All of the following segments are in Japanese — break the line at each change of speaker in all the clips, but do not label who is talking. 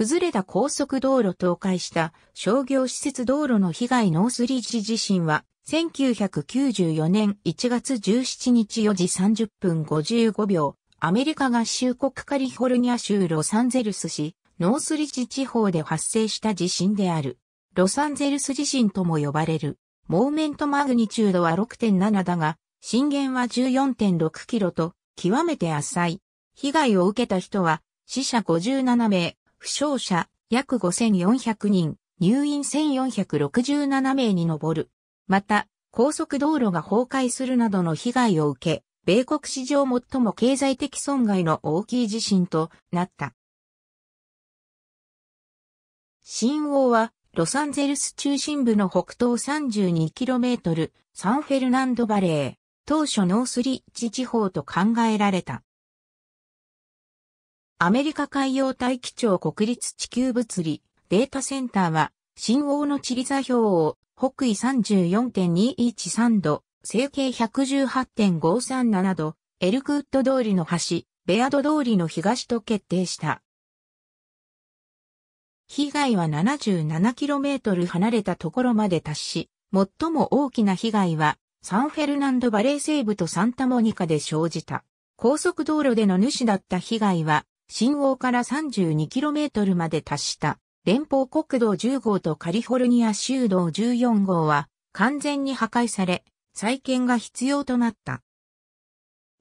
崩れた高速道路倒壊した商業施設道路の被害ノースリッジ地震は1994年1月17日4時30分55秒、アメリカ合衆国カリフォルニア州ロサンゼルス市、ノースリッジ地方で発生した地震である。ロサンゼルス地震とも呼ばれる。モーメントマグニチュードは6.7だが、震源は14.6キロと、極めて浅い。被害を受けた人は、死者57名、負傷者、約5400人、入院1467名に上る。また、高速道路が崩壊するなどの被害を受け、米国史上最も経済的損害の大きい地震となった。新王は、ロサンゼルス中心部の北東 32km、サンフェルナンドバレー、当初ノースリッチ地方と考えられた。アメリカ海洋大気庁国立地球物理データセンターは、新王の地理座標を北緯34.213度、西形118.537度、エルクウッド通りの端、ベアド通りの東と決定した。被害は 77km 離れたところまで達し、最も大きな被害はサンフェルナンドバレー西部とサンタモニカで生じた。高速道路での主だった被害は新王から 32km まで達した連邦国道10号とカリフォルニア州道14号は完全に破壊され、再建が必要となった。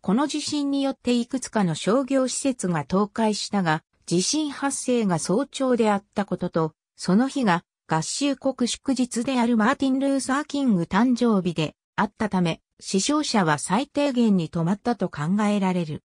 この地震によっていくつかの商業施設が倒壊したが、地震発生が早朝であったことと、その日が合衆国祝日であるマーティン・ルーサー・キング誕生日であったため、死傷者は最低限に止まったと考えられる。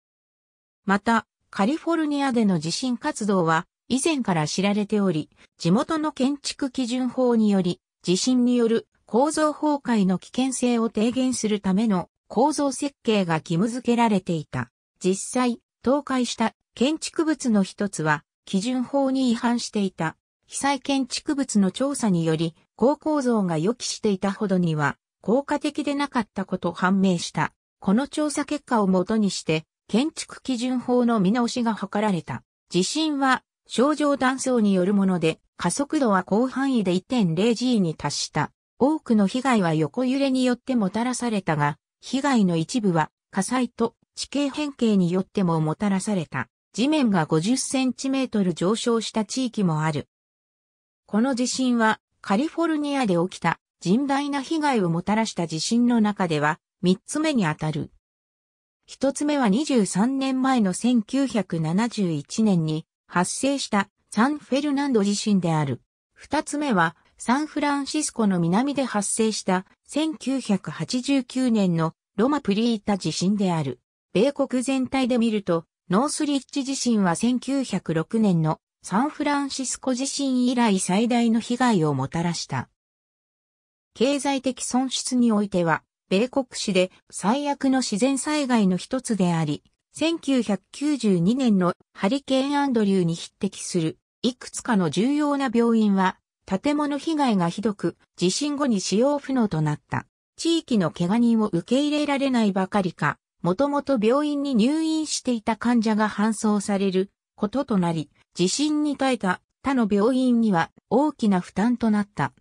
また、カリフォルニアでの地震活動は以前から知られており、地元の建築基準法により、地震による構造崩壊の危険性を低減するための構造設計が義務付けられていた。実際、倒壊した建築物の一つは、基準法に違反していた。被災建築物の調査により、高構造が予期していたほどには、効果的でなかったこと判明した。この調査結果をもとにして、建築基準法の見直しが図られた。地震は、症状断層によるもので、加速度は広範囲で 1.0G に達した。多くの被害は横揺れによってもたらされたが、被害の一部は火災と地形変形によってももたらされた。地面が50センチメートル上昇した地域もある。この地震はカリフォルニアで起きた甚大な被害をもたらした地震の中では3つ目にあたる。一つ目は23年前の1971年に発生したサンフェルナンド地震である。二つ目はサンフランシスコの南で発生した1989年のロマプリータ地震である。米国全体で見ると、ノースリッチ地震は1906年のサンフランシスコ地震以来最大の被害をもたらした。経済的損失においては、米国史で最悪の自然災害の一つであり、1992年のハリケーンアンドリューに匹敵する、いくつかの重要な病院は、建物被害がひどく、地震後に使用不能となった。地域の怪我人を受け入れられないばかりか、もともと病院に入院していた患者が搬送されることとなり、地震に耐えた他の病院には大きな負担となった。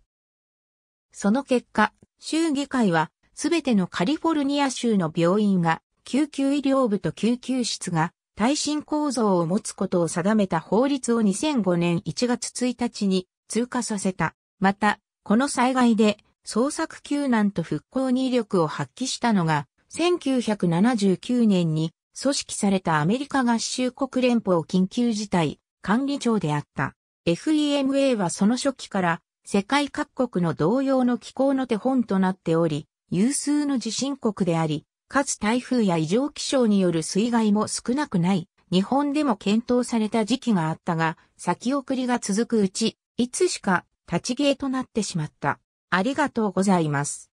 その結果、州議会はすべてのカリフォルニア州の病院が、救急医療部と救急室が、耐震構造を持つことを定めた法律を2005年1月1日に通過させた。また、この災害で捜索救難と復興に威力を発揮したのが、1979年に組織されたアメリカ合衆国連邦緊急事態管理庁であった。FEMA はその初期から世界各国の同様の機構の手本となっており、有数の地震国であり、かつ台風や異常気象による水害も少なくない、日本でも検討された時期があったが、先送りが続くうち、いつしか立ち消えとなってしまった。ありがとうございます。